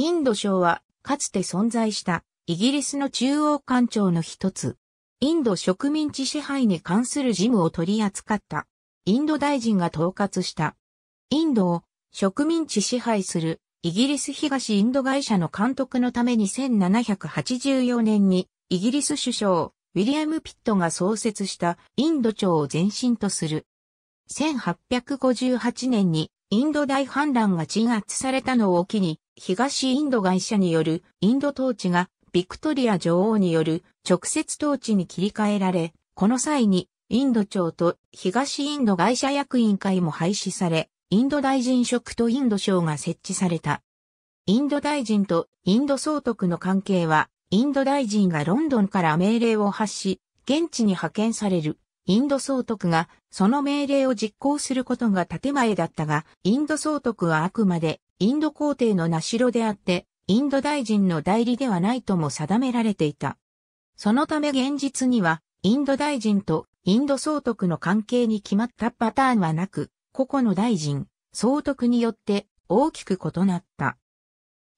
インド省は、かつて存在したイギリスの中央官庁の一つ。インド植民地支配に関する事務を取り扱った。インド大臣が統括した。インドを植民地支配するイギリス東インド会社の監督のために1784年にイギリス首相ウィリアム・ピットが創設したインド庁を前身とする。1858年にインド大反乱が鎮圧されたのを機に東インド会社によるインド統治がビクトリア女王による直接統治に切り替えられ、この際にインド庁と東インド会社役員会も廃止され、インド大臣職とインド省が設置された。インド大臣とインド総督の関係は、インド大臣がロンドンから命令を発し、現地に派遣される。インド総督がその命令を実行することが建前だったが、インド総督はあくまでインド皇帝の名城であって、インド大臣の代理ではないとも定められていた。そのため現実には、インド大臣とインド総督の関係に決まったパターンはなく、個々の大臣、総督によって大きく異なった。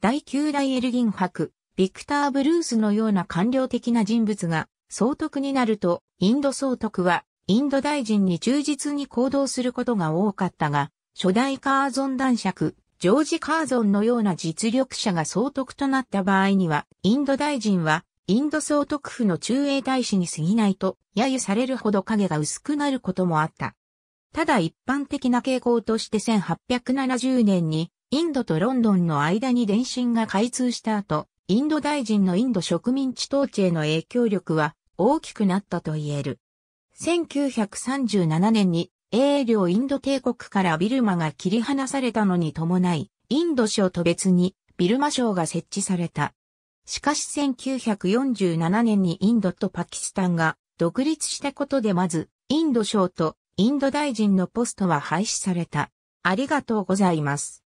第9代エルギン博、ビクター・ブルースのような官僚的な人物が総督になると、インド総督はインド大臣に忠実に行動することが多かったが、初代カーゾン男爵、ジョージ・カーゾンのような実力者が総督となった場合には、インド大臣は、インド総督府の中英大使に過ぎないと、揶揄されるほど影が薄くなることもあった。ただ一般的な傾向として1870年に、インドとロンドンの間に電信が開通した後、インド大臣のインド植民地統治への影響力は大きくなったと言える。1937年に英領インド帝国からビルマが切り離されたのに伴い、インド省と別にビルマ省が設置された。しかし1947年にインドとパキスタンが独立したことでまず、インド省とインド大臣のポストは廃止された。ありがとうございます。